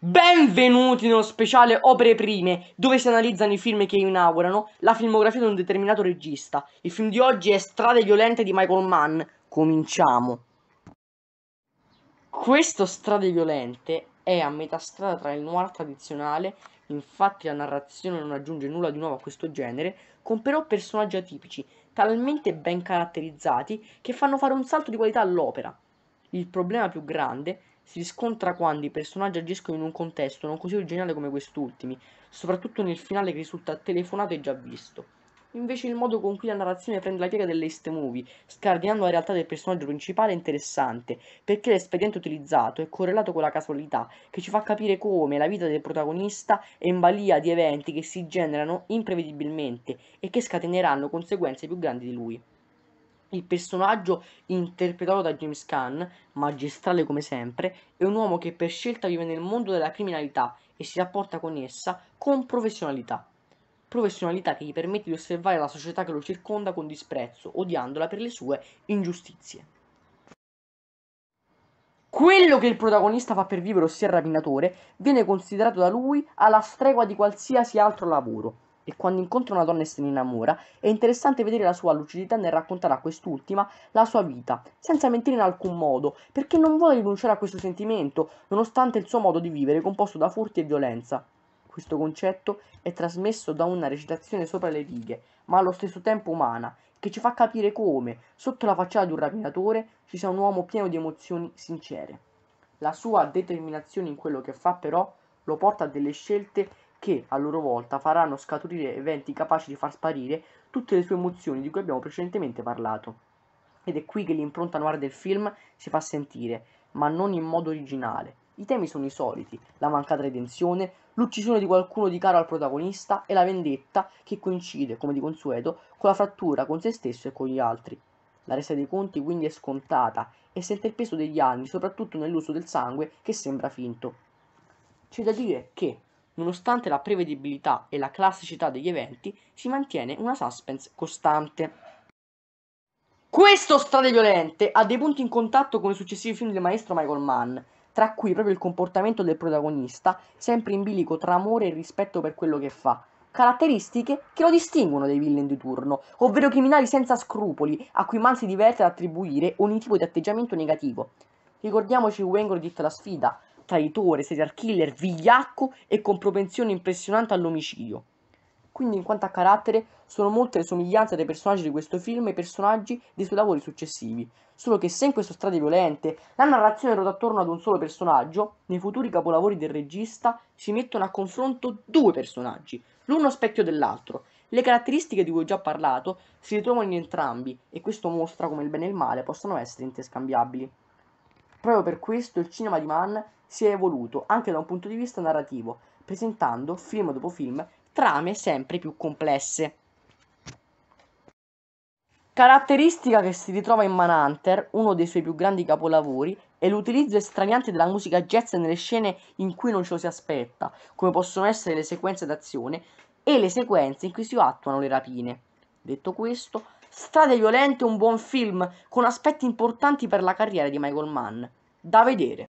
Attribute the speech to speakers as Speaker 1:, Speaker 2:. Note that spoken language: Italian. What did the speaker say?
Speaker 1: Benvenuti nello speciale Opere Prime, dove si analizzano i film che inaugurano la filmografia di un determinato regista. Il film di oggi è Strade violente di Michael Mann. Cominciamo. Questo Strade violente è a metà strada tra il noir tradizionale, infatti la narrazione non aggiunge nulla di nuovo a questo genere, con però personaggi atipici, talmente ben caratterizzati che fanno fare un salto di qualità all'opera. Il problema più grande si riscontra quando i personaggi agiscono in un contesto non così originale come quest'ultimi, soprattutto nel finale che risulta telefonato e già visto. Invece il modo con cui la narrazione prende la piega dell'East movie, scardinando la realtà del personaggio principale, è interessante, perché l'espediente utilizzato è correlato con la casualità, che ci fa capire come la vita del protagonista è in balia di eventi che si generano imprevedibilmente e che scateneranno conseguenze più grandi di lui. Il personaggio interpretato da James Caan, magistrale come sempre, è un uomo che per scelta vive nel mondo della criminalità e si rapporta con essa con professionalità. Professionalità che gli permette di osservare la società che lo circonda con disprezzo, odiandola per le sue ingiustizie. Quello che il protagonista fa per vivere, ossia il rapinatore, viene considerato da lui alla stregua di qualsiasi altro lavoro e quando incontra una donna e se ne innamora, è interessante vedere la sua lucidità nel raccontare a quest'ultima la sua vita, senza mentire in alcun modo, perché non vuole rinunciare a questo sentimento, nonostante il suo modo di vivere composto da furti e violenza. Questo concetto è trasmesso da una recitazione sopra le righe, ma allo stesso tempo umana, che ci fa capire come, sotto la facciata di un rapinatore, ci sia un uomo pieno di emozioni sincere. La sua determinazione in quello che fa però lo porta a delle scelte che a loro volta faranno scaturire eventi capaci di far sparire tutte le sue emozioni di cui abbiamo precedentemente parlato. Ed è qui che l'impronta noir del film si fa sentire, ma non in modo originale. I temi sono i soliti, la mancata redenzione, l'uccisione di qualcuno di caro al protagonista e la vendetta che coincide, come di consueto, con la frattura con se stesso e con gli altri. La resa dei conti quindi è scontata e sente il peso degli anni, soprattutto nell'uso del sangue che sembra finto. C'è da dire che, nonostante la prevedibilità e la classicità degli eventi, si mantiene una suspense costante. Questo Strade Violente ha dei punti in contatto con i successivi film del maestro Michael Mann, tra cui proprio il comportamento del protagonista, sempre in bilico tra amore e rispetto per quello che fa, caratteristiche che lo distinguono dai villain di turno, ovvero criminali senza scrupoli a cui Mann si diverte ad attribuire ogni tipo di atteggiamento negativo. Ricordiamoci Wengrodit la sfida, traitore, serial killer, vigliacco e con propensione impressionante all'omicidio. Quindi in quanto a carattere sono molte le somiglianze dei personaggi di questo film e i personaggi dei suoi lavori successivi, solo che se in questo strade violente la narrazione ruota attorno ad un solo personaggio, nei futuri capolavori del regista si mettono a confronto due personaggi, l'uno specchio dell'altro, le caratteristiche di cui ho già parlato si ritrovano in entrambi e questo mostra come il bene e il male possono essere interscambiabili. Proprio per questo il cinema di Mann si è evoluto anche da un punto di vista narrativo, presentando, film dopo film, trame sempre più complesse. Caratteristica che si ritrova in Manhunter, uno dei suoi più grandi capolavori, è l'utilizzo estraniante della musica jazz nelle scene in cui non ce lo si aspetta, come possono essere le sequenze d'azione e le sequenze in cui si attuano le rapine. Detto questo, Strade violente è un buon film con aspetti importanti per la carriera di Michael Mann. Da vedere.